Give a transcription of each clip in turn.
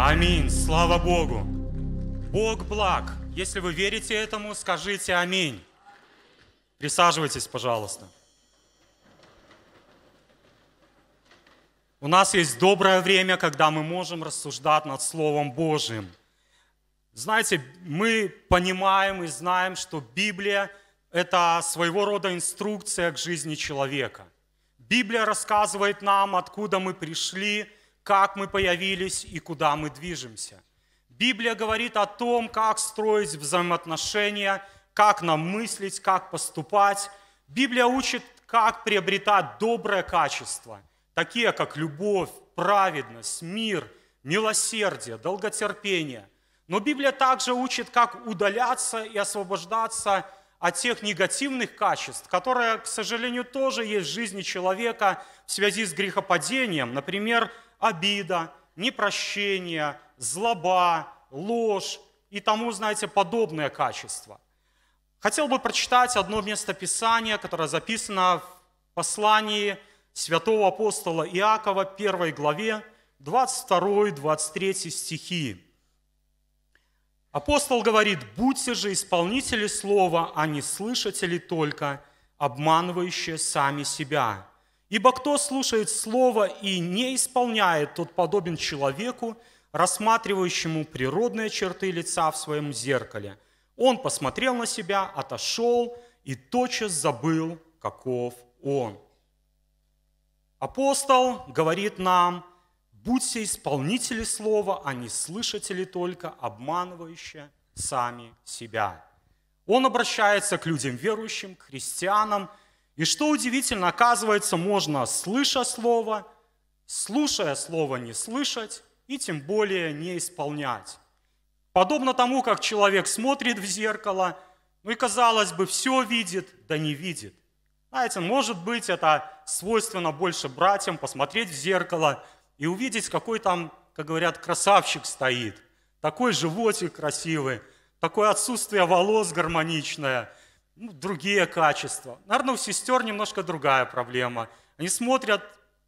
Аминь. Слава Богу. Бог благ. Если вы верите этому, скажите аминь. Присаживайтесь, пожалуйста. У нас есть доброе время, когда мы можем рассуждать над Словом Божьим. Знаете, мы понимаем и знаем, что Библия – это своего рода инструкция к жизни человека. Библия рассказывает нам, откуда мы пришли – как мы появились и куда мы движемся. Библия говорит о том, как строить взаимоотношения, как нам мыслить, как поступать. Библия учит, как приобретать доброе качество, такие как любовь, праведность, мир, милосердие, долготерпение. Но Библия также учит, как удаляться и освобождаться от тех негативных качеств, которые, к сожалению, тоже есть в жизни человека в связи с грехопадением. Например, обида, непрощение, злоба, ложь и тому, знаете, подобное качество. Хотел бы прочитать одно место Писания, которое записано в послании святого апостола Иакова, 1 главе, 22-23 стихи. Апостол говорит, «Будьте же исполнители слова, а не слышатели только, обманывающие сами себя. Ибо кто слушает слово и не исполняет, тот подобен человеку, рассматривающему природные черты лица в своем зеркале. Он посмотрел на себя, отошел и тотчас забыл, каков он. Апостол говорит нам, будьте исполнители слова, а не слышатели только, обманывающие сами себя. Он обращается к людям верующим, к христианам – и что удивительно, оказывается, можно, слыша слово, слушая слово не слышать и тем более не исполнять. Подобно тому, как человек смотрит в зеркало, ну и казалось бы, все видит, да не видит. Знаете, может быть, это свойственно больше братьям посмотреть в зеркало и увидеть, какой там, как говорят, красавчик стоит. Такой животик красивый, такое отсутствие волос гармоничное – ну, другие качества. Наверное, у сестер немножко другая проблема. Они смотрят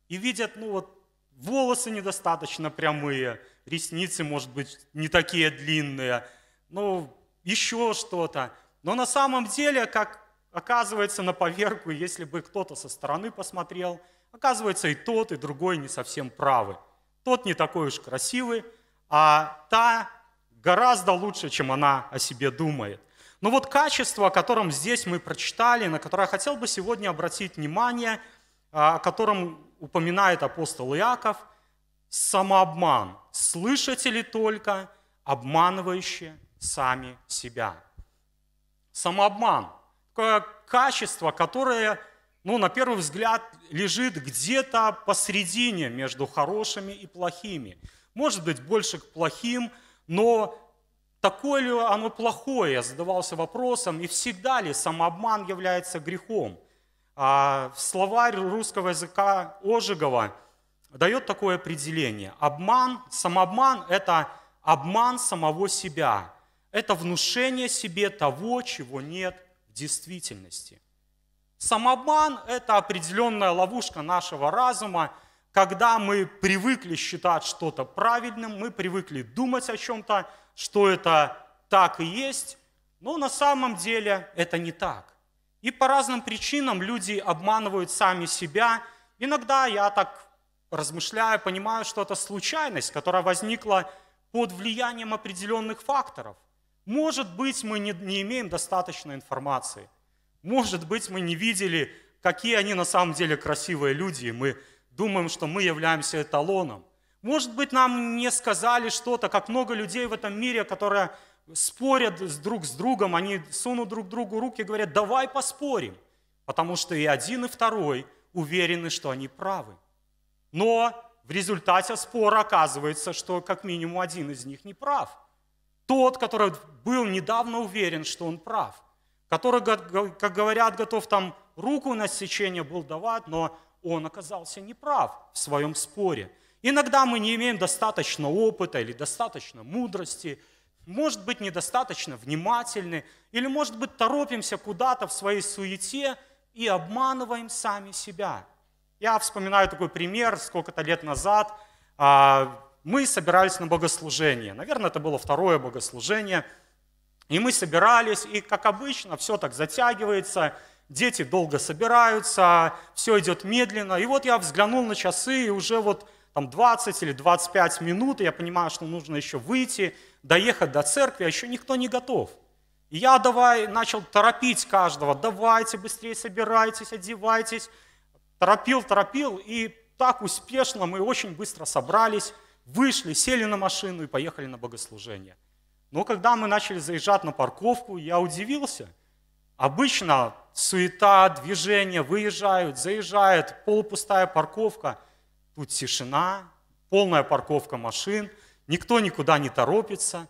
и видят, ну вот, волосы недостаточно прямые, ресницы, может быть, не такие длинные, ну, еще что-то. Но на самом деле, как оказывается на поверку, если бы кто-то со стороны посмотрел, оказывается и тот, и другой не совсем правы. Тот не такой уж красивый, а та гораздо лучше, чем она о себе думает. Но ну вот качество, о котором здесь мы прочитали, на которое я хотел бы сегодня обратить внимание, а, о котором упоминает апостол Иаков, самообман. Слышите ли только, обманывающие сами себя. Самообман. Такое качество, которое, ну, на первый взгляд, лежит где-то посередине между хорошими и плохими. Может быть, больше к плохим, но Такое ли оно плохое? Я задавался вопросом, и всегда ли самообман является грехом? А словарь русского языка Ожегова дает такое определение. Обман, самообман – это обман самого себя. Это внушение себе того, чего нет в действительности. Самообман – это определенная ловушка нашего разума, когда мы привыкли считать что-то правильным, мы привыкли думать о чем-то что это так и есть, но на самом деле это не так. И по разным причинам люди обманывают сами себя. Иногда я так размышляю, понимаю, что это случайность, которая возникла под влиянием определенных факторов. Может быть, мы не, не имеем достаточно информации. Может быть, мы не видели, какие они на самом деле красивые люди. Мы думаем, что мы являемся эталоном. Может быть, нам не сказали что-то, как много людей в этом мире, которые спорят друг с другом, они сунут друг другу руки и говорят, давай поспорим, потому что и один, и второй уверены, что они правы. Но в результате спора оказывается, что как минимум один из них не прав. Тот, который был недавно уверен, что он прав, который, как говорят, готов там руку на сечение был давать, но он оказался неправ в своем споре – Иногда мы не имеем достаточно опыта или достаточно мудрости, может быть, недостаточно внимательны, или, может быть, торопимся куда-то в своей суете и обманываем сами себя. Я вспоминаю такой пример, сколько-то лет назад а, мы собирались на богослужение. Наверное, это было второе богослужение. И мы собирались, и, как обычно, все так затягивается, дети долго собираются, все идет медленно. И вот я взглянул на часы, и уже вот там 20 или 25 минут, и я понимаю, что нужно еще выйти, доехать до церкви, а еще никто не готов. И я давай начал торопить каждого, давайте быстрее собирайтесь, одевайтесь. Торопил, торопил, и так успешно мы очень быстро собрались, вышли, сели на машину и поехали на богослужение. Но когда мы начали заезжать на парковку, я удивился. Обычно суета, движение, выезжают, заезжают, полупустая парковка – тут тишина, полная парковка машин, никто никуда не торопится.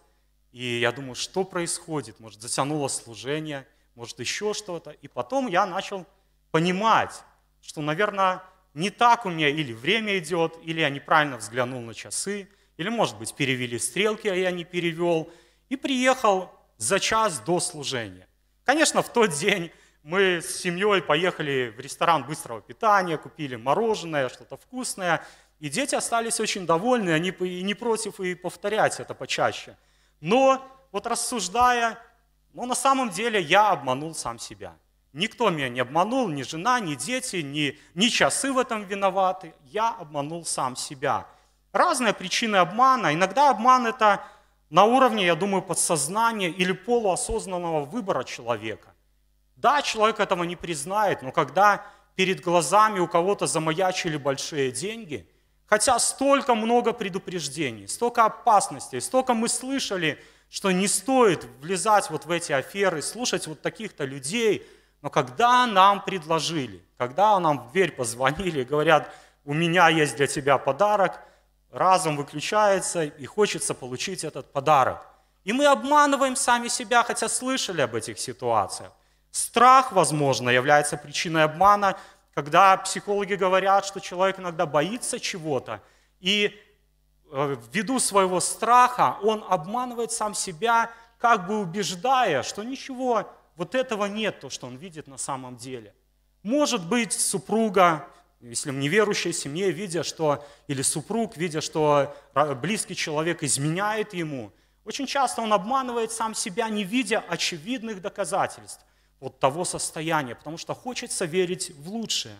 И я думаю, что происходит? Может, затянуло служение, может, еще что-то. И потом я начал понимать, что, наверное, не так у меня или время идет, или я неправильно взглянул на часы, или, может быть, перевели стрелки, а я не перевел, и приехал за час до служения. Конечно, в тот день мы с семьей поехали в ресторан быстрого питания, купили мороженое, что-то вкусное. И дети остались очень довольны, они и не против и повторять это почаще. Но вот рассуждая, ну, на самом деле я обманул сам себя. Никто меня не обманул, ни жена, ни дети, ни, ни часы в этом виноваты. Я обманул сам себя. Разные причины обмана. Иногда обман – это на уровне, я думаю, подсознания или полуосознанного выбора человека. Да, человек этого не признает, но когда перед глазами у кого-то замаячили большие деньги, хотя столько много предупреждений, столько опасностей, столько мы слышали, что не стоит влезать вот в эти аферы, слушать вот таких-то людей, но когда нам предложили, когда нам в дверь позвонили и говорят, у меня есть для тебя подарок, разум выключается и хочется получить этот подарок. И мы обманываем сами себя, хотя слышали об этих ситуациях. Страх, возможно, является причиной обмана, когда психологи говорят, что человек иногда боится чего-то, и э, ввиду своего страха он обманывает сам себя, как бы убеждая, что ничего вот этого нет, то, что он видит на самом деле. Может быть, супруга, если в неверующей семье, видя, что, или супруг, видя, что близкий человек изменяет ему, очень часто он обманывает сам себя, не видя очевидных доказательств вот того состояния, потому что хочется верить в лучшее.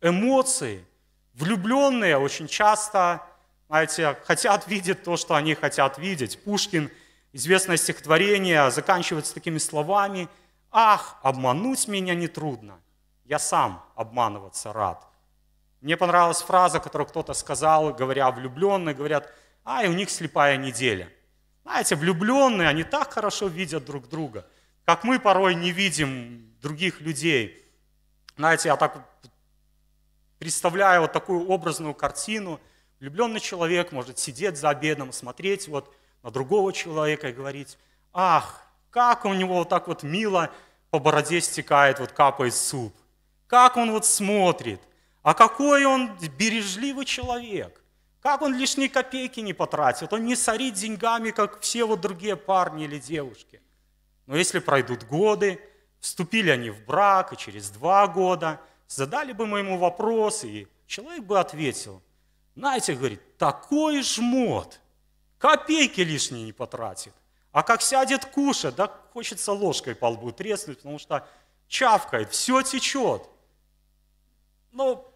Эмоции, влюбленные очень часто, знаете, хотят видеть то, что они хотят видеть. Пушкин, известное стихотворение, заканчивается такими словами «Ах, обмануть меня нетрудно, я сам обманываться рад». Мне понравилась фраза, которую кто-то сказал, говоря влюбленные, говорят, а, и у них слепая неделя. Знаете, влюбленные, они так хорошо видят друг друга – как мы порой не видим других людей. Знаете, я так представляю вот такую образную картину. Влюбленный человек может сидеть за обедом, смотреть вот на другого человека и говорить, ах, как у него вот так вот мило по бороде стекает, вот капает суп. Как он вот смотрит. А какой он бережливый человек. Как он лишние копейки не потратит. Он не сорит деньгами, как все вот другие парни или девушки. Но если пройдут годы, вступили они в брак, и через два года задали бы мы ему вопрос, и человек бы ответил, знаете, говорит, такой жмот, копейки лишние не потратит. А как сядет кушать, да хочется ложкой по лбу треснуть, потому что чавкает, все течет. Но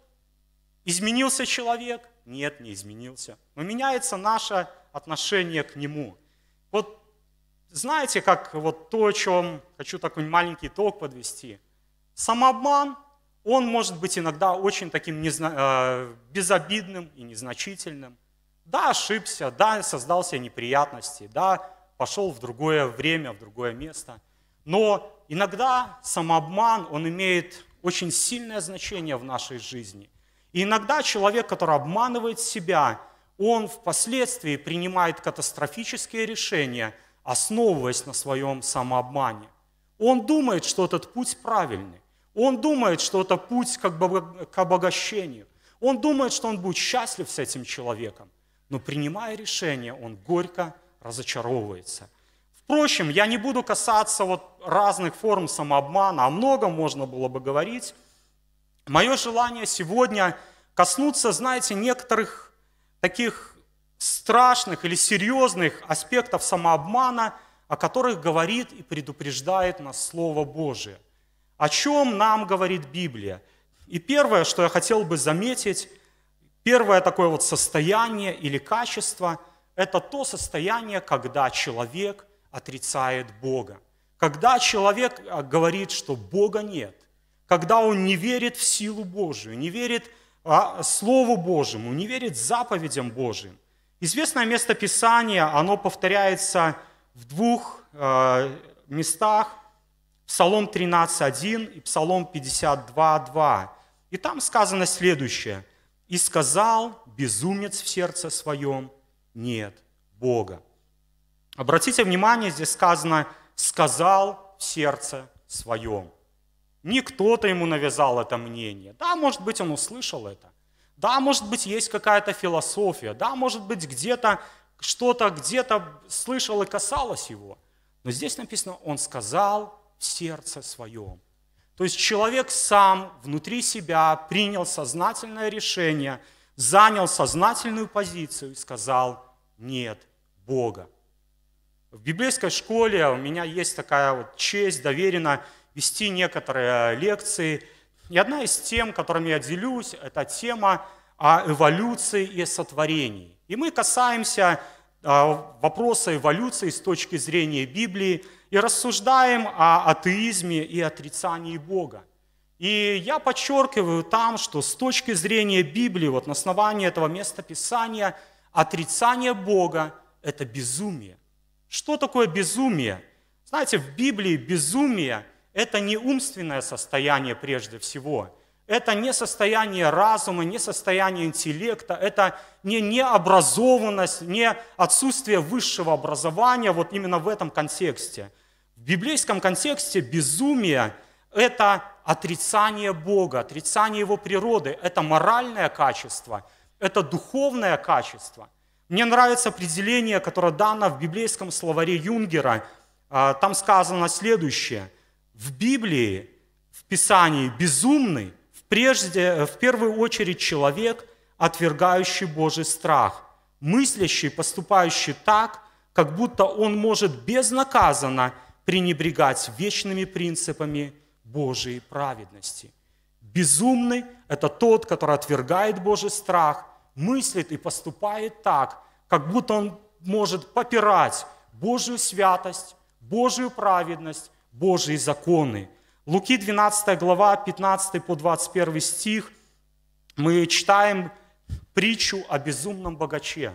изменился человек? Нет, не изменился. Но меняется наше отношение к нему. Вот знаете, как вот то, о чем хочу такой маленький толк подвести. Самообман, он может быть иногда очень таким незна... Э, безобидным и незначительным. Да, ошибся, да, создал себе неприятности, да, пошел в другое время, в другое место. Но иногда самообман, он имеет очень сильное значение в нашей жизни. И иногда человек, который обманывает себя, он впоследствии принимает катастрофические решения – основываясь на своем самообмане. Он думает, что этот путь правильный. Он думает, что это путь как бы к обогащению. Он думает, что он будет счастлив с этим человеком. Но принимая решение, он горько разочаровывается. Впрочем, я не буду касаться вот разных форм самообмана, о многом можно было бы говорить. Мое желание сегодня коснуться, знаете, некоторых таких страшных или серьезных аспектов самообмана, о которых говорит и предупреждает нас Слово Божие. О чем нам говорит Библия? И первое, что я хотел бы заметить, первое такое вот состояние или качество – это то состояние, когда человек отрицает Бога. Когда человек а, говорит, что Бога нет, когда он не верит в силу Божию, не верит а, Слову Божьему, не верит заповедям Божьим. Известное место Писания, оно повторяется в двух э, местах, Псалом 13.1 и Псалом 52.2. И там сказано следующее. «И сказал безумец в сердце своем, нет Бога». Обратите внимание, здесь сказано «сказал в сердце своем». Не кто-то ему навязал это мнение. Да, может быть, он услышал это. Да, может быть, есть какая-то философия, да, может быть, где-то что-то где-то слышал и касалось его. Но здесь написано, он сказал в сердце своем. То есть человек сам внутри себя принял сознательное решение, занял сознательную позицию и сказал «нет Бога». В библейской школе у меня есть такая вот честь, доверена вести некоторые лекции – и одна из тем, которыми я делюсь, это тема о а, эволюции и сотворении. И мы касаемся а, вопроса эволюции с точки зрения Библии и рассуждаем о атеизме и отрицании Бога. И я подчеркиваю там, что с точки зрения Библии, вот на основании этого места Писания, отрицание Бога – это безумие. Что такое безумие? Знаете, в Библии безумие – это не умственное состояние прежде всего. Это не состояние разума, не состояние интеллекта, это не необразованность, не отсутствие высшего образования вот именно в этом контексте. В библейском контексте безумие – это отрицание Бога, отрицание Его природы, это моральное качество, это духовное качество. Мне нравится определение, которое дано в библейском словаре Юнгера. А, там сказано следующее в Библии, в Писании безумный, в, прежде, в первую очередь человек, отвергающий Божий страх, мыслящий, поступающий так, как будто он может безнаказанно пренебрегать вечными принципами Божьей праведности. Безумный – это тот, который отвергает Божий страх, мыслит и поступает так, как будто он может попирать Божью святость, Божью праведность, Божьи законы. Луки 12 глава, 15 по 21 стих, мы читаем притчу о безумном богаче.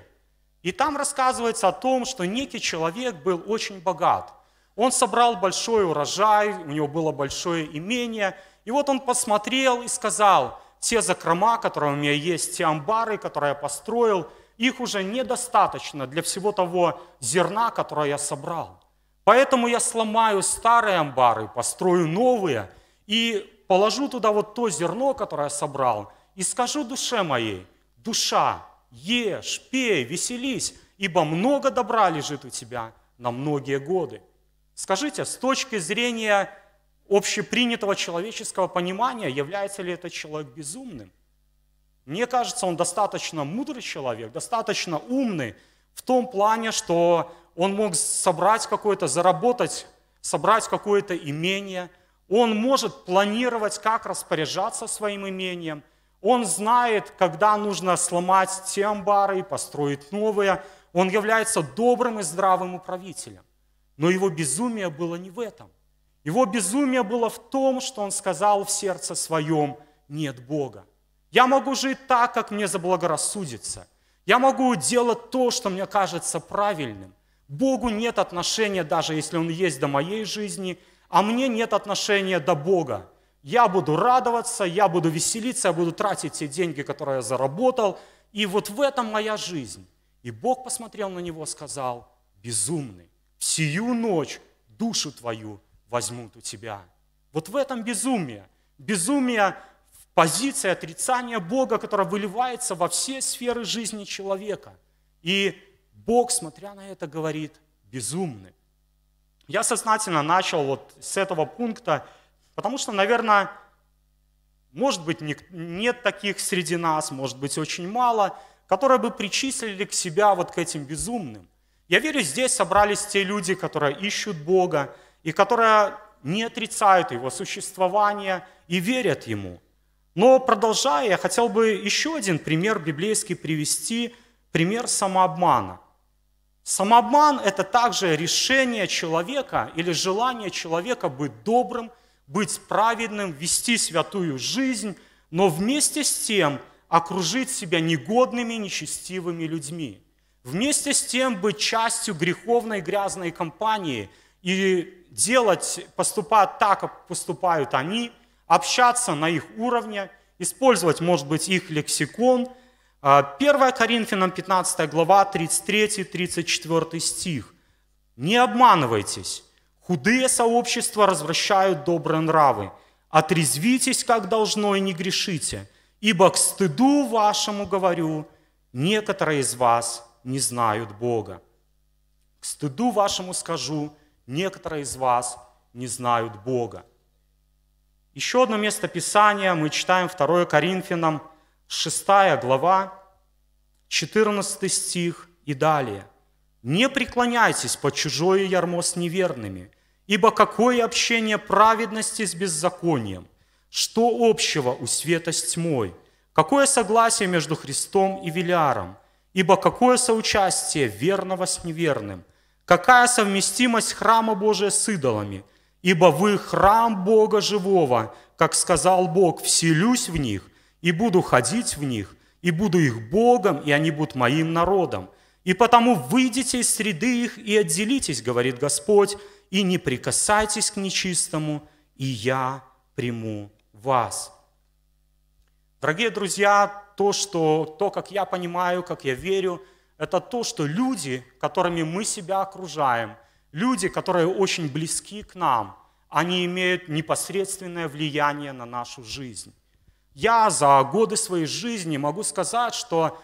И там рассказывается о том, что некий человек был очень богат. Он собрал большой урожай, у него было большое имение. И вот он посмотрел и сказал, те закрома, которые у меня есть, те амбары, которые я построил, их уже недостаточно для всего того зерна, которое я собрал. Поэтому я сломаю старые амбары, построю новые и положу туда вот то зерно, которое я собрал, и скажу душе моей, душа, ешь, пей, веселись, ибо много добра лежит у тебя на многие годы. Скажите, с точки зрения общепринятого человеческого понимания, является ли этот человек безумным? Мне кажется, он достаточно мудрый человек, достаточно умный в том плане, что он мог собрать какое-то, заработать, собрать какое-то имение. Он может планировать, как распоряжаться своим имением. Он знает, когда нужно сломать те амбары и построить новые. Он является добрым и здравым управителем. Но его безумие было не в этом. Его безумие было в том, что он сказал в сердце своем, нет Бога. Я могу жить так, как мне заблагорассудится. Я могу делать то, что мне кажется правильным. Богу нет отношения, даже если Он есть до моей жизни, а мне нет отношения до Бога. Я буду радоваться, я буду веселиться, я буду тратить те деньги, которые я заработал. И вот в этом моя жизнь. И Бог посмотрел на него, и сказал, безумный, Всю ночь душу твою возьмут у тебя. Вот в этом безумие. Безумие в позиции отрицания Бога, которое выливается во все сферы жизни человека. И Бог, смотря на это, говорит, безумны. Я сознательно начал вот с этого пункта, потому что, наверное, может быть, нет таких среди нас, может быть, очень мало, которые бы причислили к себя вот к этим безумным. Я верю, здесь собрались те люди, которые ищут Бога и которые не отрицают Его существование и верят Ему. Но продолжая, я хотел бы еще один пример библейский привести, пример самообмана – Самообман – это также решение человека или желание человека быть добрым, быть праведным, вести святую жизнь, но вместе с тем окружить себя негодными, нечестивыми людьми. Вместе с тем быть частью греховной грязной компании и делать, поступать так, как поступают они, общаться на их уровне, использовать, может быть, их лексикон – 1 а, Коринфянам 15 глава 33-34 стих. «Не обманывайтесь, худые сообщества развращают добрые нравы. Отрезвитесь, как должно, и не грешите, ибо к стыду вашему говорю, некоторые из вас не знают Бога. К стыду вашему скажу, некоторые из вас не знают Бога. Еще одно место Писания мы читаем 2 Коринфянам 6 глава, 14 стих и далее. «Не преклоняйтесь по чужое ярмо с неверными, ибо какое общение праведности с беззаконием? Что общего у света с тьмой? Какое согласие между Христом и Веляром? Ибо какое соучастие верного с неверным? Какая совместимость храма Божия с идолами? Ибо вы храм Бога живого, как сказал Бог, вселюсь в них и буду ходить в них, и буду их Богом, и они будут моим народом. И потому выйдите из среды их и отделитесь, говорит Господь, и не прикасайтесь к нечистому, и я приму вас. Дорогие друзья, то, что, то, как я понимаю, как я верю, это то, что люди, которыми мы себя окружаем, люди, которые очень близки к нам, они имеют непосредственное влияние на нашу жизнь я за годы своей жизни могу сказать, что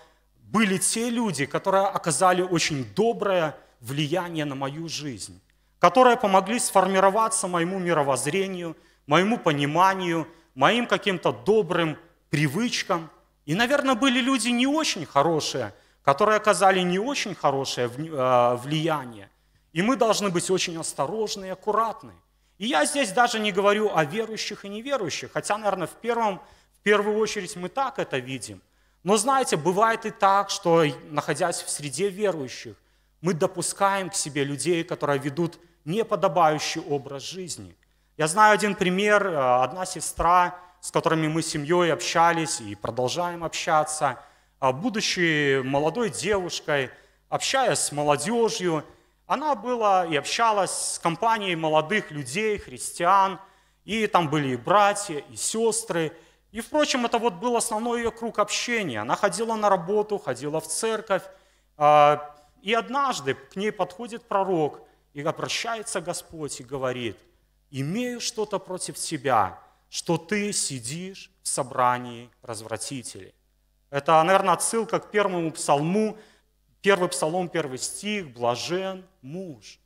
были те люди, которые оказали очень доброе влияние на мою жизнь, которые помогли сформироваться моему мировоззрению, моему пониманию, моим каким-то добрым привычкам. И, наверное, были люди не очень хорошие, которые оказали не очень хорошее э, влияние. И мы должны быть очень осторожны и аккуратны. И я здесь даже не говорю о верующих и неверующих, хотя, наверное, в первом первую очередь мы так это видим. Но знаете, бывает и так, что, находясь в среде верующих, мы допускаем к себе людей, которые ведут неподобающий образ жизни. Я знаю один пример, э, одна сестра, с которыми мы с семьей общались и продолжаем общаться, а, будучи молодой девушкой, общаясь с молодежью, она была и общалась с компанией молодых людей, христиан, и там были и братья, и сестры – и, впрочем, это вот был основной ее круг общения. Она ходила на работу, ходила в церковь. А, и однажды к ней подходит пророк, и обращается Господь и говорит, «Имею что-то против тебя, что ты сидишь в собрании развратителей». Это, наверное, отсылка к первому псалму, первый псалом, первый стих, «Блажен муж».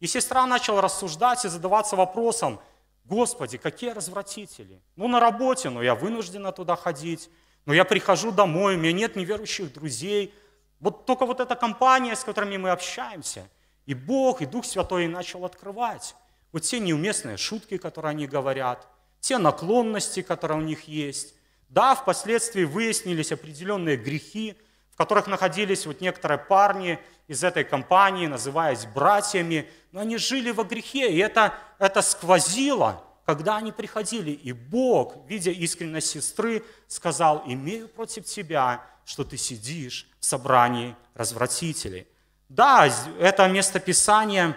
И сестра начала рассуждать и задаваться вопросом – Господи, какие развратители! Ну, на работе, но ну, я вынуждена туда ходить, но ну, я прихожу домой, у меня нет неверующих друзей. Вот только вот эта компания, с которыми мы общаемся, и Бог, и Дух Святой начал открывать. Вот те неуместные шутки, которые они говорят, те наклонности, которые у них есть. Да, впоследствии выяснились определенные грехи, в которых находились вот некоторые парни – из этой компании, называясь братьями, но они жили во грехе, и это, это сквозило, когда они приходили. И Бог, видя искренность сестры, сказал, имею против тебя, что ты сидишь в собрании развратителей. Да, это местописание,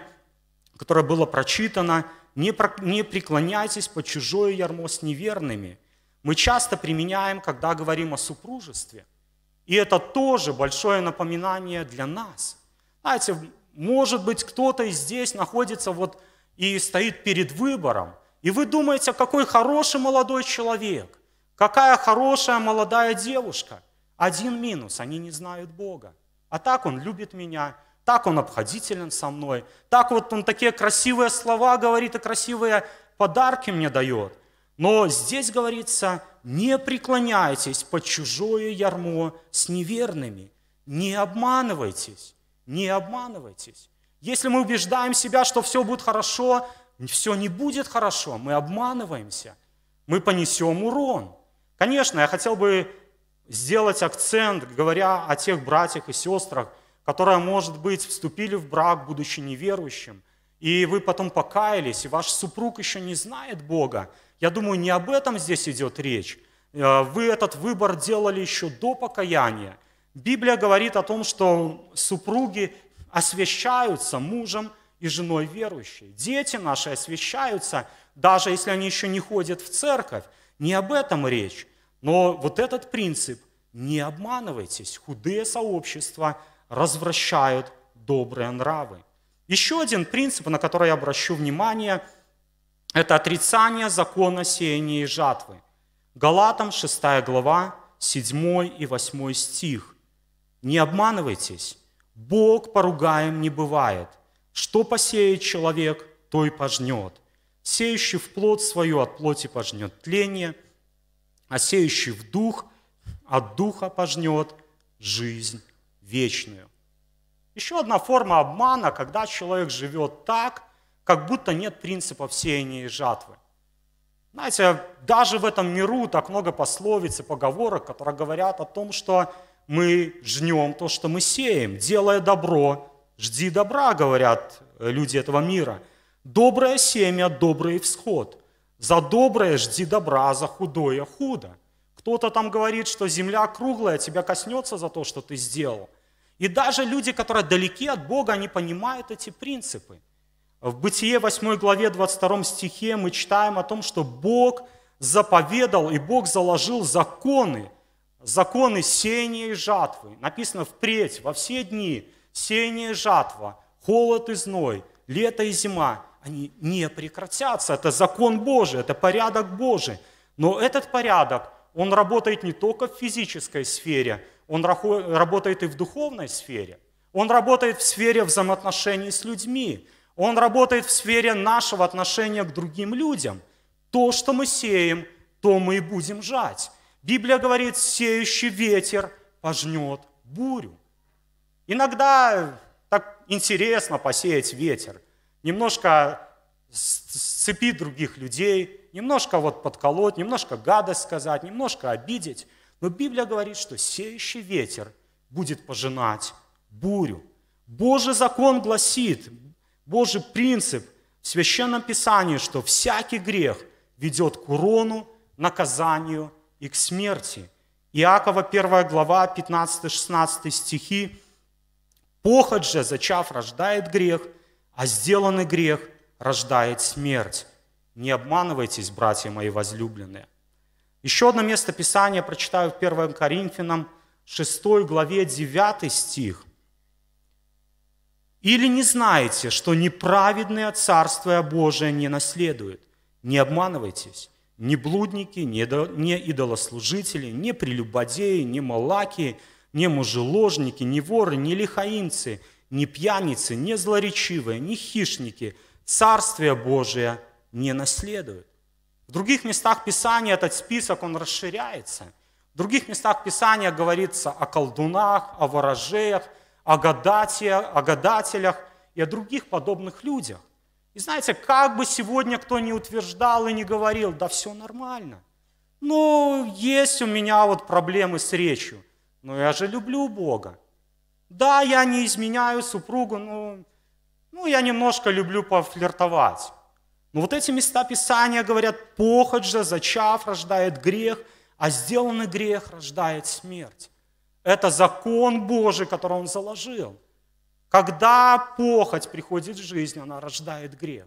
которое было прочитано, не, про, не преклоняйтесь под чужое ярмо с неверными. Мы часто применяем, когда говорим о супружестве. И это тоже большое напоминание для нас, знаете, может быть, кто-то здесь находится вот и стоит перед выбором, и вы думаете, какой хороший молодой человек, какая хорошая молодая девушка. Один минус, они не знают Бога. А так он любит меня, так он обходителен со мной, так вот он такие красивые слова говорит и красивые подарки мне дает. Но здесь говорится, не преклоняйтесь под чужое ярмо с неверными, не обманывайтесь. Не обманывайтесь. Если мы убеждаем себя, что все будет хорошо, все не будет хорошо, мы обманываемся, мы понесем урон. Конечно, я хотел бы сделать акцент, говоря о тех братьях и сестрах, которые, может быть, вступили в брак, будучи неверующим, и вы потом покаялись, и ваш супруг еще не знает Бога. Я думаю, не об этом здесь идет речь. Э, вы этот выбор делали еще до покаяния, Библия говорит о том, что супруги освящаются мужем и женой верующей. Дети наши освящаются, даже если они еще не ходят в церковь. Не об этом речь. Но вот этот принцип «не обманывайтесь», худые сообщества развращают добрые нравы. Еще один принцип, на который я обращу внимание, это отрицание закона сеяния и жатвы. Галатам 6 глава, 7 и 8 стих. Не обманывайтесь, Бог поругаем не бывает. Что посеет человек, то и пожнет. Сеющий в плоть свою от плоти пожнет тление, а сеющий в дух от духа пожнет жизнь вечную. Еще одна форма обмана, когда человек живет так, как будто нет принципов сеяния и жатвы. Знаете, даже в этом миру так много пословиц и поговорок, которые говорят о том, что мы жнем то, что мы сеем. Делая добро, жди добра, говорят э, люди этого мира. Доброе семя, добрый всход. За доброе жди добра, за худое худо. Кто-то там говорит, что земля круглая, тебя коснется за то, что ты сделал. И даже люди, которые далеки от Бога, они понимают эти принципы. В Бытие 8 главе 22 стихе мы читаем о том, что Бог заповедал и Бог заложил законы законы сеяния и жатвы. Написано впредь, во все дни сеяние и жатва, холод и зной, лето и зима, они не прекратятся. Это закон Божий, это порядок Божий. Но этот порядок, он работает не только в физической сфере, он работает и в духовной сфере. Он работает в сфере взаимоотношений с людьми. Он работает в сфере нашего отношения к другим людям. То, что мы сеем, то мы и будем жать. Библия говорит, сеющий ветер пожнет бурю. Иногда так интересно посеять ветер, немножко сцепить других людей, немножко вот подколоть, немножко гадость сказать, немножко обидеть. Но Библия говорит, что сеющий ветер будет пожинать бурю. Божий закон гласит, Божий принцип в Священном Писании, что всякий грех ведет к урону, наказанию и к смерти. Иакова 1 глава 15-16 стихи. Похоть же, зачав, рождает грех, а сделанный грех рождает смерть. Не обманывайтесь, братья мои возлюбленные. Еще одно место Писания прочитаю в 1 Коринфянам 6 главе 9 стих. Или не знаете, что неправедное Царство Божие не наследует? Не обманывайтесь ни блудники, ни идолослужители, ни прелюбодеи, ни малаки, ни мужеложники, ни воры, ни лихаинцы, ни пьяницы, ни злоречивые, ни хищники Царствие Божие не наследуют. В других местах Писания этот список, он расширяется. В других местах Писания говорится о колдунах, о ворожеях, о, гадате, о гадателях и о других подобных людях. И знаете, как бы сегодня кто ни утверждал и не говорил, да все нормально. Ну, есть у меня вот проблемы с речью, но я же люблю Бога. Да, я не изменяю супругу, но ну, я немножко люблю пофлиртовать. Но вот эти места Писания говорят, похоть же, зачав, рождает грех, а сделанный грех рождает смерть. Это закон Божий, который он заложил – когда похоть приходит в жизнь, она рождает грех.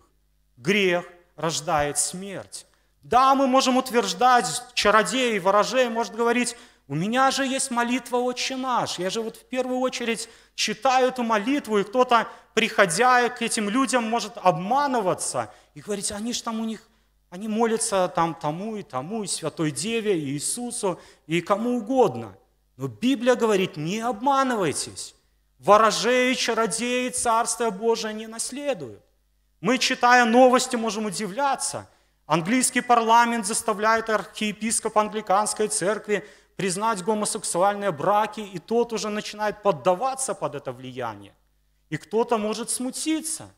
Грех рождает смерть. Да, мы можем утверждать, чародей, ворожей может говорить, у меня же есть молитва «Отче наш». Я же вот в первую очередь читаю эту молитву, и кто-то, приходя к этим людям, может обманываться и говорить, они же там у них, они молятся там тому и тому, и Святой Деве, и Иисусу, и кому угодно. Но Библия говорит, не обманывайтесь. Ворожеи, чародеи Царство Божие не наследуют. Мы, читая новости, можем удивляться. Английский парламент заставляет архиепископа англиканской церкви признать гомосексуальные браки, и тот уже начинает поддаваться под это влияние. И кто-то может смутиться.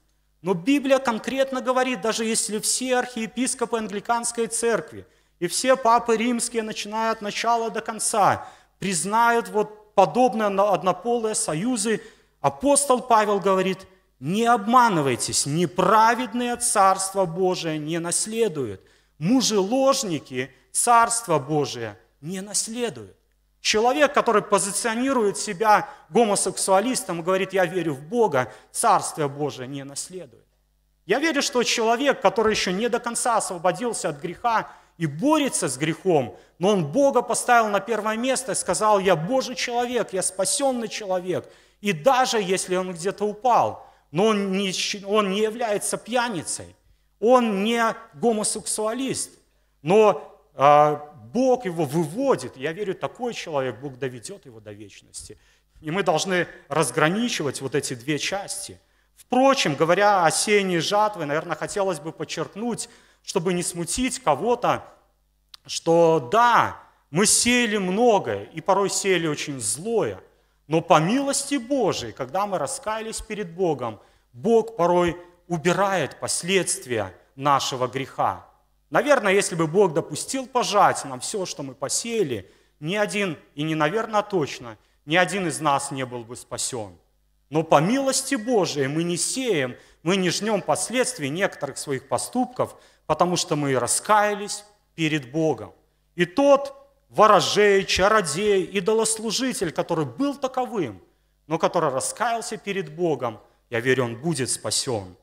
Но Библия конкретно говорит, даже если все архиепископы англиканской церкви и все папы римские, начиная от начала до конца, признают вот подобные однополые союзы, апостол Павел говорит, не обманывайтесь, неправедное Царство Божие не наследует. Мужеложники Царство Божие не наследуют. Человек, который позиционирует себя гомосексуалистом и говорит, я верю в Бога, Царствие Божие не наследует. Я верю, что человек, который еще не до конца освободился от греха, и борется с грехом, но он Бога поставил на первое место и сказал, я Божий человек, я спасенный человек. И даже если он где-то упал, но он не, он не является пьяницей, он не гомосексуалист, но э, Бог его выводит. Я верю, такой человек, Бог доведет его до вечности. И мы должны разграничивать вот эти две части. Впрочем, говоря о сеянии жатвы, наверное, хотелось бы подчеркнуть чтобы не смутить кого-то, что да, мы сеяли многое, и порой сеяли очень злое, но по милости Божией, когда мы раскаялись перед Богом, Бог порой убирает последствия нашего греха. Наверное, если бы Бог допустил пожать нам все, что мы посеяли, ни один, и не, наверное, а точно, ни один из нас не был бы спасен. Но по милости Божией мы не сеем, мы не жнем последствий некоторых своих поступков – потому что мы раскаялись перед Богом. И тот ворожей, чародей, идолослужитель, который был таковым, но который раскаялся перед Богом, я верю, он будет спасен.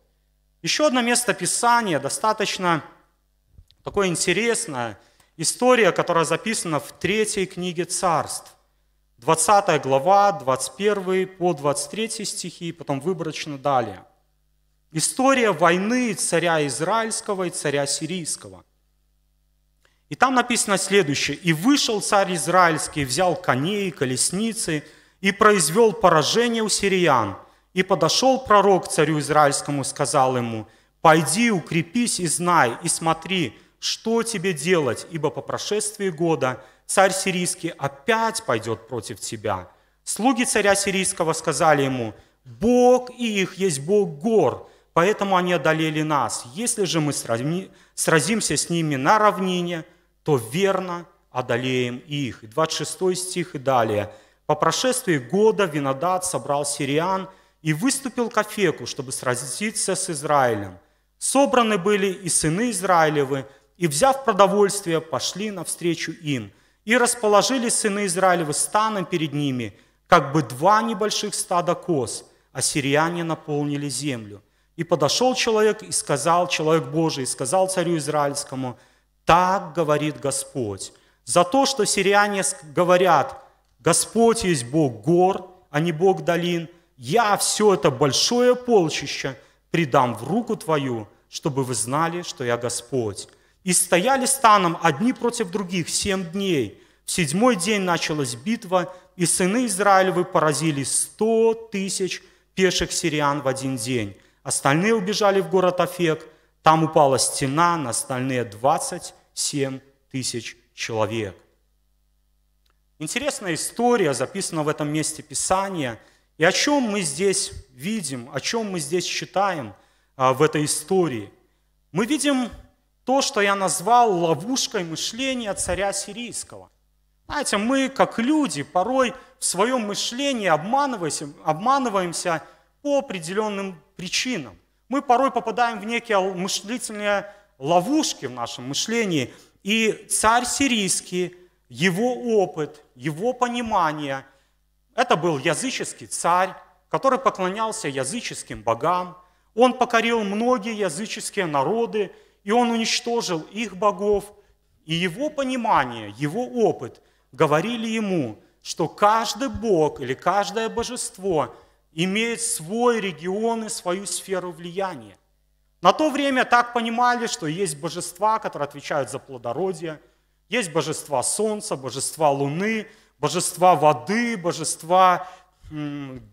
Еще одно место Писания, достаточно такое интересное, история, которая записана в третьей книге царств. 20 глава, 21 по 23 стихи, потом выборочно далее – История войны царя Израильского и царя Сирийского. И там написано следующее. «И вышел царь Израильский, взял коней и колесницы, и произвел поражение у сириян. И подошел пророк царю Израильскому, сказал ему, «Пойди, укрепись и знай, и смотри, что тебе делать, ибо по прошествии года царь сирийский опять пойдет против тебя». Слуги царя сирийского сказали ему, «Бог их есть Бог гор, поэтому они одолели нас. Если же мы сразимся с ними на равнине, то верно одолеем их». 26 стих и далее. «По прошествии года Винодат собрал сириан и выступил к Афеку, чтобы сразиться с Израилем. Собраны были и сыны Израилевы, и, взяв продовольствие, пошли навстречу им. И расположили сыны Израилевы станом перед ними, как бы два небольших стада коз, а сириане наполнили землю». И подошел человек и сказал, человек Божий, и сказал царю Израильскому, так говорит Господь, за то, что сириане говорят, Господь есть Бог гор, а не Бог долин, я все это большое полчище придам в руку твою, чтобы вы знали, что я Господь. И стояли станом одни против других семь дней. В седьмой день началась битва, и сыны Израилевы поразили сто тысяч пеших сириан в один день. Остальные убежали в город Афек. Там упала стена на остальные 27 тысяч человек. Интересная история записана в этом месте Писания. И о чем мы здесь видим, о чем мы здесь читаем а, в этой истории? Мы видим то, что я назвал ловушкой мышления царя сирийского. Знаете, мы, как люди, порой в своем мышлении обманываемся, обманываемся по определенным причинам. Мы порой попадаем в некие мышлительные ловушки в нашем мышлении, и царь сирийский, его опыт, его понимание, это был языческий царь, который поклонялся языческим богам, он покорил многие языческие народы, и он уничтожил их богов, и его понимание, его опыт говорили ему, что каждый бог или каждое божество имеет свой регион и свою сферу влияния. На то время так понимали, что есть божества, которые отвечают за плодородие, есть божества солнца, божества луны, божества воды, божества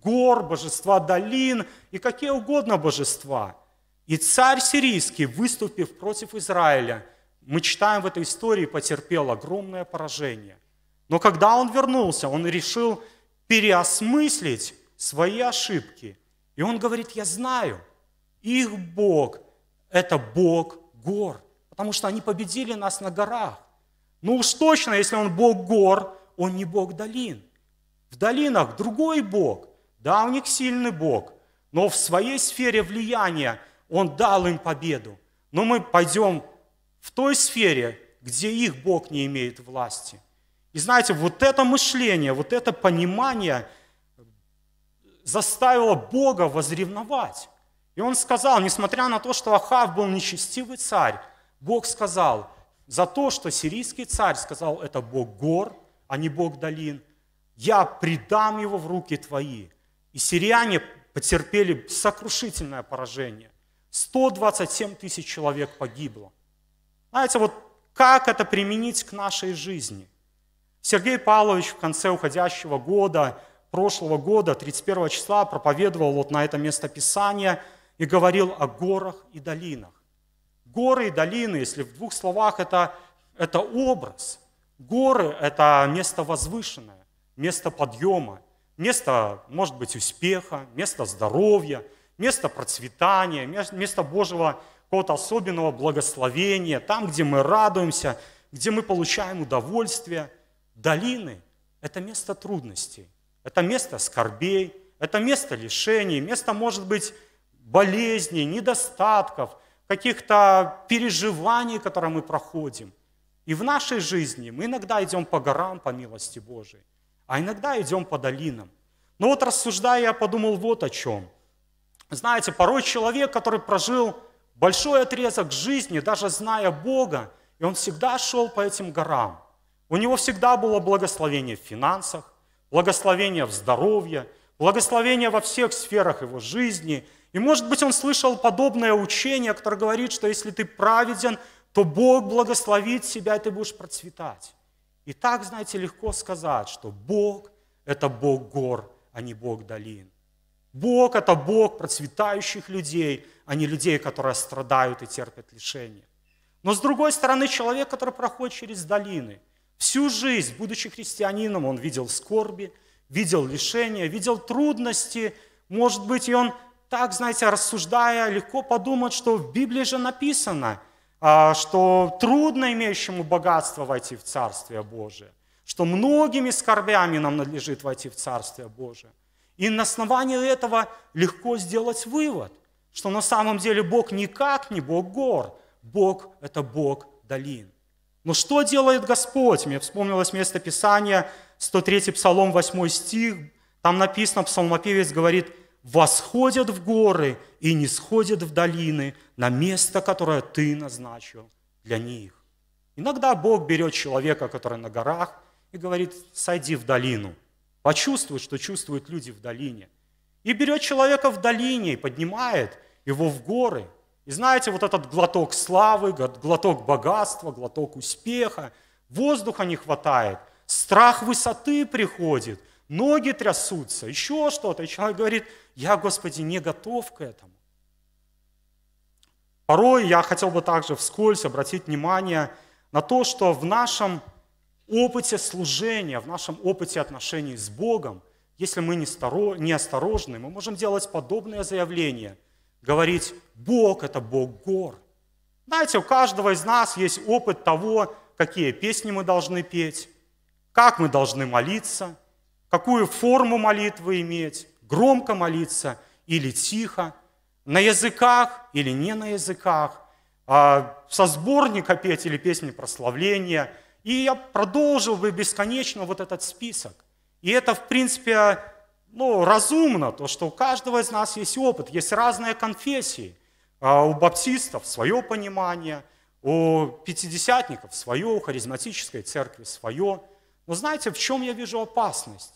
гор, божества долин и какие угодно божества. И царь сирийский, выступив против Израиля, мы читаем в этой истории, потерпел огромное поражение. Но когда он вернулся, он решил переосмыслить свои ошибки. И он говорит, я знаю, их Бог – это Бог гор, потому что они победили нас на горах. Ну уж точно, если он Бог гор, он не Бог долин. В долинах другой Бог. Да, у них сильный Бог, но в своей сфере влияния он дал им победу. Но мы пойдем в той сфере, где их Бог не имеет власти. И знаете, вот это мышление, вот это понимание – заставило Бога возревновать. И он сказал, несмотря на то, что Ахав был нечестивый царь, Бог сказал, за то, что сирийский царь сказал, это Бог гор, а не Бог долин, я предам его в руки твои. И сирияне потерпели сокрушительное поражение. 127 тысяч человек погибло. Знаете, вот как это применить к нашей жизни? Сергей Павлович в конце уходящего года прошлого года, 31 числа, проповедовал вот на это место Писания и говорил о горах и долинах. Горы и долины, если в двух словах, это, это образ. Горы – это место возвышенное, место подъема, место, может быть, успеха, место здоровья, место процветания, место Божьего какого-то особенного благословения, там, где мы радуемся, где мы получаем удовольствие. Долины – это место трудностей, это место скорбей, это место лишений, место, может быть, болезней, недостатков, каких-то переживаний, которые мы проходим. И в нашей жизни мы иногда идем по горам, по милости Божией, а иногда идем по долинам. Но вот рассуждая, я подумал вот о чем. Знаете, порой человек, который прожил большой отрезок жизни, даже зная Бога, и он всегда шел по этим горам. У него всегда было благословение в финансах, благословение в здоровье, благословение во всех сферах его жизни. И, может быть, он слышал подобное учение, которое говорит, что если ты праведен, то Бог благословит тебя, и ты будешь процветать. И так, знаете, легко сказать, что Бог – это Бог гор, а не Бог долин. Бог – это Бог процветающих людей, а не людей, которые страдают и терпят лишения. Но с другой стороны, человек, который проходит через долины, Всю жизнь, будучи христианином, он видел скорби, видел лишения, видел трудности. Может быть, и он так, знаете, рассуждая, легко подумать, что в Библии же написано, а, что трудно имеющему богатство войти в Царствие Божие, что многими скорбями нам надлежит войти в Царствие Божие. И на основании этого легко сделать вывод, что на самом деле Бог никак не Бог гор, Бог – это Бог долин. Но что делает Господь? Мне вспомнилось место Писания, 103 Псалом, 8 стих. Там написано, псалмопевец говорит, «Восходят в горы и не сходят в долины на место, которое ты назначил для них». Иногда Бог берет человека, который на горах, и говорит, «Сойди в долину». Почувствуй, что чувствуют люди в долине. И берет человека в долине и поднимает его в горы – и знаете, вот этот глоток славы, глоток богатства, глоток успеха, воздуха не хватает, страх высоты приходит, ноги трясутся, еще что-то. И человек говорит, я, Господи, не готов к этому. Порой я хотел бы также вскользь обратить внимание на то, что в нашем опыте служения, в нашем опыте отношений с Богом, если мы не осторожны, мы можем делать подобное заявление – говорить «Бог – это Бог гор». Знаете, у каждого из нас есть опыт того, какие песни мы должны петь, как мы должны молиться, какую форму молитвы иметь, громко молиться или тихо, на языках или не на языках, а, со сборника петь или песни прославления. И я продолжил бы бесконечно вот этот список. И это, в принципе, ну, разумно, то, что у каждого из нас есть опыт, есть разные конфессии. А у баптистов свое понимание, у пятидесятников свое, у харизматической церкви свое. Но знаете, в чем я вижу опасность?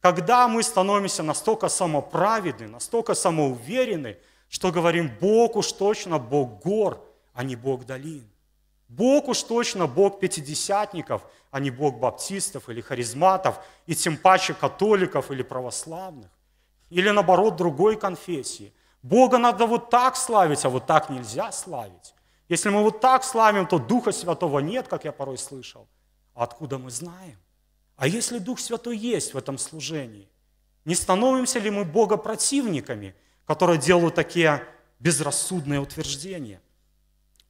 Когда мы становимся настолько самоправедны, настолько самоуверены, что говорим, Бог уж точно Бог гор, а не Бог долин. Бог уж точно Бог пятидесятников, а не Бог баптистов или харизматов, и тем паче католиков или православных, или наоборот другой конфессии. Бога надо вот так славить, а вот так нельзя славить. Если мы вот так славим, то Духа Святого нет, как я порой слышал. А откуда мы знаем? А если Дух Святой есть в этом служении, не становимся ли мы Бога противниками, которые делают такие безрассудные утверждения?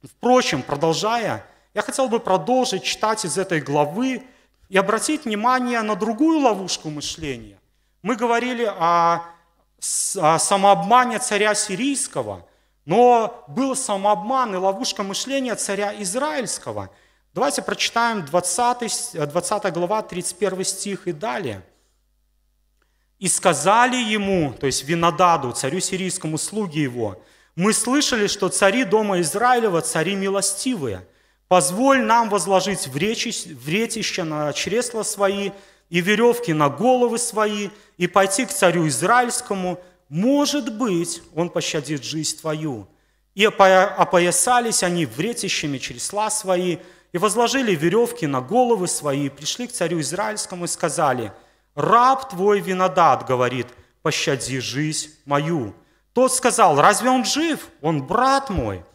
Впрочем, продолжая, я хотел бы продолжить читать из этой главы и обратить внимание на другую ловушку мышления. Мы говорили о, самообмане царя сирийского, но был самообман и ловушка мышления царя израильского. Давайте прочитаем 20, 20 э, глава, 31 стих и далее. «И сказали ему, то есть Винодаду, царю сирийскому, слуги его, — мы слышали, что цари дома Израилева – цари милостивые. Позволь нам возложить вретище на чресла свои и веревки на головы свои и пойти к царю Израильскому. Может быть, он пощадит жизнь твою». И опоясались они вретищами чресла свои, и возложили веревки на головы свои, и пришли к царю Израильскому и сказали, «Раб твой винодат, — говорит, — пощади жизнь мою». Тот сказал, разве он жив? Он брат мой.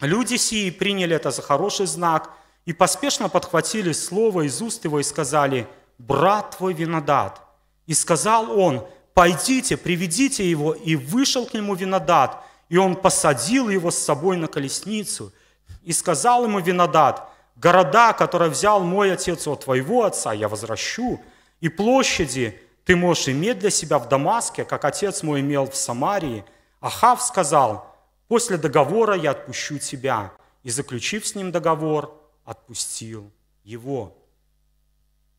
Люди сии приняли это за хороший знак и поспешно подхватили слово из уст его и сказали, брат твой винодат. И сказал он, пойдите, приведите его. И вышел к нему винодат, и он посадил его с собой на колесницу. И сказал ему винодат, города, которые взял мой отец от твоего отца, я возвращу, и площади, ты можешь иметь для себя в Дамаске, как отец мой имел в Самарии. Ахав сказал, после договора я отпущу тебя. И заключив с ним договор, отпустил его.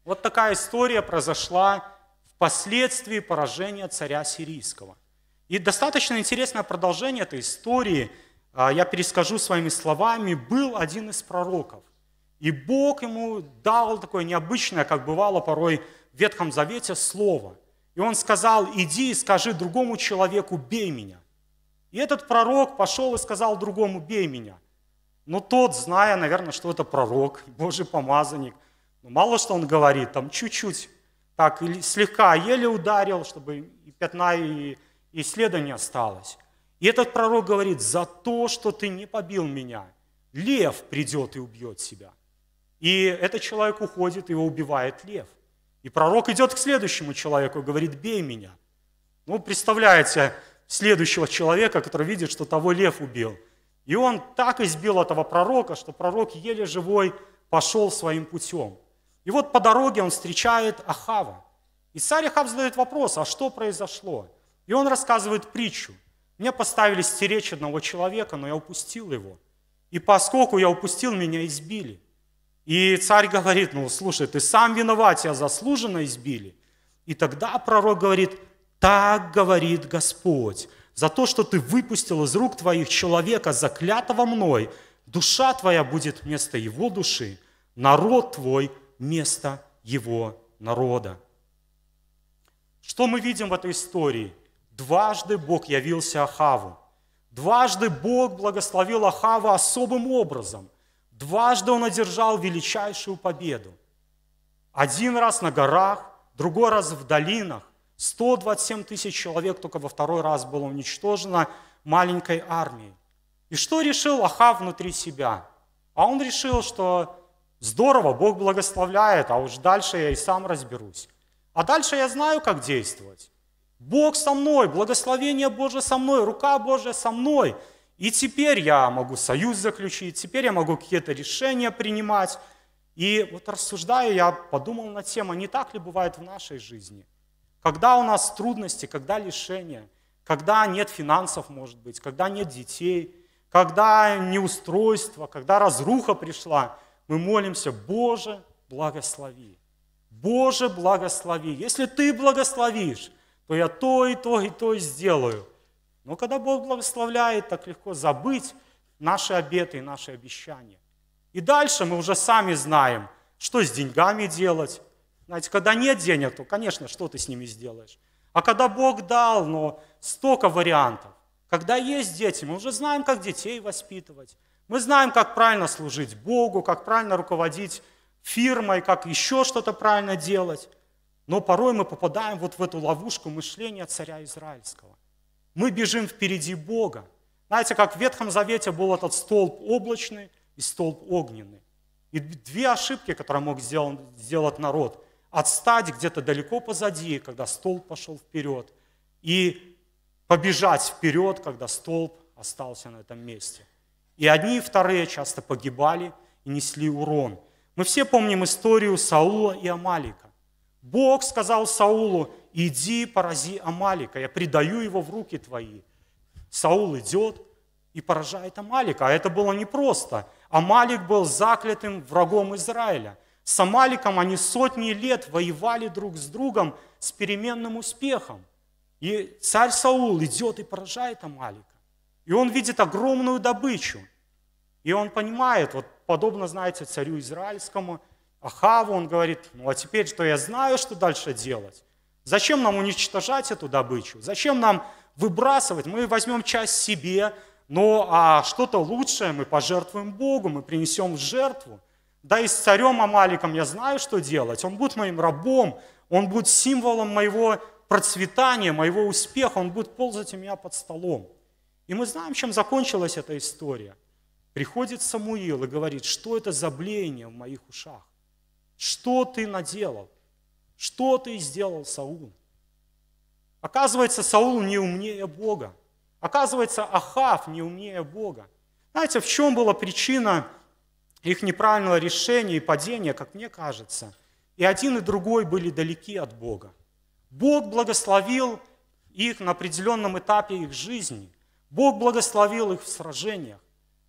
Вот такая история произошла впоследствии поражения царя сирийского. И достаточно интересное продолжение этой истории, а, я перескажу своими словами, был один из пророков. И Бог ему дал такое необычное, как бывало порой в Ветхом Завете слово. И он сказал, иди и скажи другому человеку, бей меня. И этот пророк пошел и сказал другому, бей меня. Но тот, зная, наверное, что это пророк, Божий помазанник, но ну, мало что он говорит, там чуть-чуть так, или слегка, еле ударил, чтобы и пятна, и, и следа не осталось. И этот пророк говорит, за то, что ты не побил меня, лев придет и убьет себя И этот человек уходит, его убивает лев. И пророк идет к следующему человеку и говорит, бей меня. Ну, представляете, следующего человека, который видит, что того лев убил. И он так избил этого пророка, что пророк еле живой пошел своим путем. И вот по дороге он встречает Ахава. И царь Ахав задает вопрос, а что произошло? И он рассказывает притчу. Мне поставили стеречь одного человека, но я упустил его. И поскольку я упустил, меня избили. И царь говорит, ну слушай, ты сам виноват, тебя заслуженно избили. И тогда пророк говорит, так говорит Господь, за то, что ты выпустил из рук твоих человека, заклятого мной, душа твоя будет вместо его души, народ твой вместо его народа. Что мы видим в этой истории? Дважды Бог явился Ахаву. Дважды Бог благословил Ахава особым образом. Дважды он одержал величайшую победу. Один раз на горах, другой раз в долинах. 127 тысяч человек только во второй раз было уничтожено маленькой армией. И что решил Ахав внутри себя? А он решил, что здорово, Бог благословляет, а уж дальше я и сам разберусь. А дальше я знаю, как действовать. Бог со мной, благословение Божье со мной, рука Божья со мной. И теперь я могу союз заключить, теперь я могу какие-то решения принимать. И вот рассуждая, я подумал на тему, а не так ли бывает в нашей жизни? Когда у нас трудности, когда лишения, когда нет финансов, может быть, когда нет детей, когда неустройство, когда разруха пришла, мы молимся, Боже, благослови. Боже, благослови. Если ты благословишь, то я то и то и то сделаю. Но когда Бог благословляет, так легко забыть наши обеты и наши обещания. И дальше мы уже сами знаем, что с деньгами делать. Знаете, когда нет денег, то, конечно, что ты с ними сделаешь. А когда Бог дал, но столько вариантов. Когда есть дети, мы уже знаем, как детей воспитывать. Мы знаем, как правильно служить Богу, как правильно руководить фирмой, как еще что-то правильно делать. Но порой мы попадаем вот в эту ловушку мышления царя израильского. Мы бежим впереди Бога. Знаете, как в Ветхом Завете был этот столб облачный и столб огненный. И две ошибки, которые мог сделать, сделать народ. Отстать где-то далеко позади, когда столб пошел вперед, и побежать вперед, когда столб остался на этом месте. И одни и вторые часто погибали и несли урон. Мы все помним историю Саула и Амалика. Бог сказал Саулу, иди порази Амалика, я предаю его в руки твои. Саул идет и поражает Амалика. А это было непросто. Амалик был заклятым врагом Израиля. С Амаликом они сотни лет воевали друг с другом с переменным успехом. И царь Саул идет и поражает Амалика. И он видит огромную добычу. И он понимает, вот подобно, знаете, царю израильскому, Ахаву, он говорит, ну а теперь что я знаю, что дальше делать? Зачем нам уничтожать эту добычу? Зачем нам выбрасывать? Мы возьмем часть себе, но а что-то лучшее мы пожертвуем Богу, мы принесем в жертву. Да и с царем Амаликом я знаю, что делать. Он будет моим рабом, он будет символом моего процветания, моего успеха, он будет ползать у меня под столом. И мы знаем, чем закончилась эта история. Приходит Самуил и говорит, что это за блеяние в моих ушах? Что ты наделал? Что ты сделал, Саул? Оказывается, Саул не умнее Бога. Оказывается, Ахав не умнее Бога. Знаете, в чем была причина их неправильного решения и падения, как мне кажется? И один, и другой были далеки от Бога. Бог благословил их на определенном этапе их жизни. Бог благословил их в сражениях.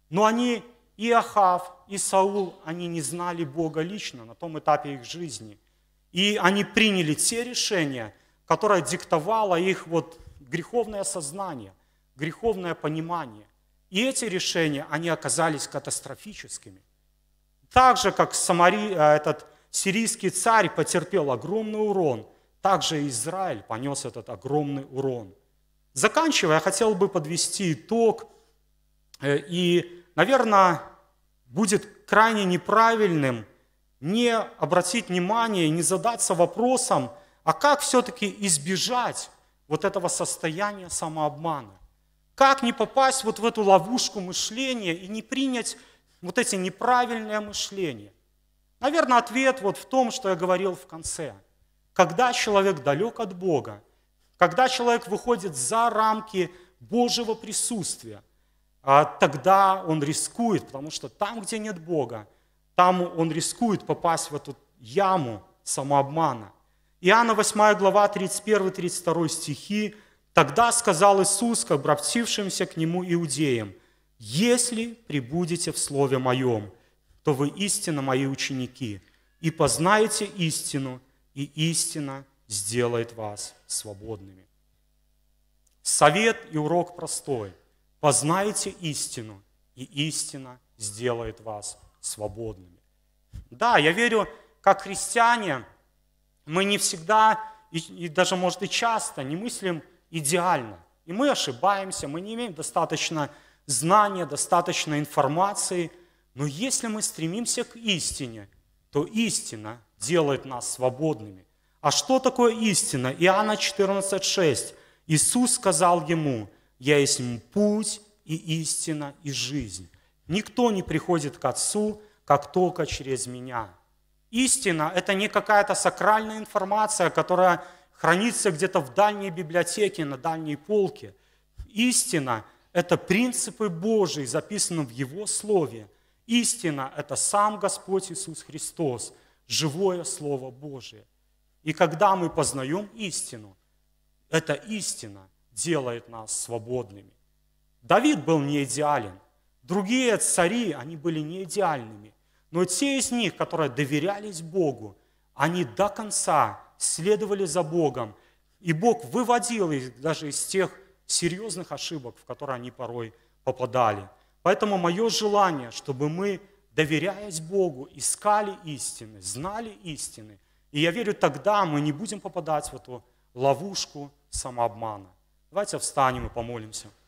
Но они, и Ахав, и Саул, они не знали Бога лично на том этапе их жизни – и они приняли те решения, которые диктовало их вот греховное сознание, греховное понимание. И эти решения, они оказались катастрофическими. Так же, как Самари, э, этот сирийский царь потерпел огромный урон, так же и Израиль понес этот огромный урон. Заканчивая, я хотел бы подвести итог. Э, и, наверное, будет крайне неправильным – не обратить внимание, не задаться вопросом, а как все-таки избежать вот этого состояния самообмана? Как не попасть вот в эту ловушку мышления и не принять вот эти неправильные мышления. Наверное, ответ вот в том, что я говорил в конце. Когда человек далек от Бога, когда человек выходит за рамки Божьего присутствия, а тогда он рискует, потому что там, где нет Бога, там он рискует попасть в эту яму самообмана. Иоанна 8 глава 31-32 стихи. «Тогда сказал Иисус, как обратившимся к Нему иудеям, «Если прибудете в Слове Моем, то вы истинно Мои ученики, и познаете истину, и истина сделает вас свободными». Совет и урок простой. Познайте истину, и истина сделает вас свободными. Да, я верю, как христиане, мы не всегда и, и даже, может, и часто не мыслим идеально. И мы ошибаемся, мы не имеем достаточно знания, достаточно информации. Но если мы стремимся к истине, то истина делает нас свободными. А что такое истина? Иоанна 14,6. Иисус сказал ему, «Я есть путь и истина и жизнь». Никто не приходит к Отцу, как только через меня. Истина – это не какая-то сакральная информация, которая хранится где-то в дальней библиотеке, на дальней полке. Истина – это принципы Божии, записанные в Его Слове. Истина – это сам Господь Иисус Христос, живое Слово Божие. И когда мы познаем истину, эта истина делает нас свободными. Давид был не идеален, Другие цари, они были не идеальными, но те из них, которые доверялись Богу, они до конца следовали за Богом, и Бог выводил их даже из тех серьезных ошибок, в которые они порой попадали. Поэтому мое желание, чтобы мы, доверяясь Богу, искали истины, знали истины. И я верю, тогда мы не будем попадать в эту ловушку самообмана. Давайте встанем и помолимся.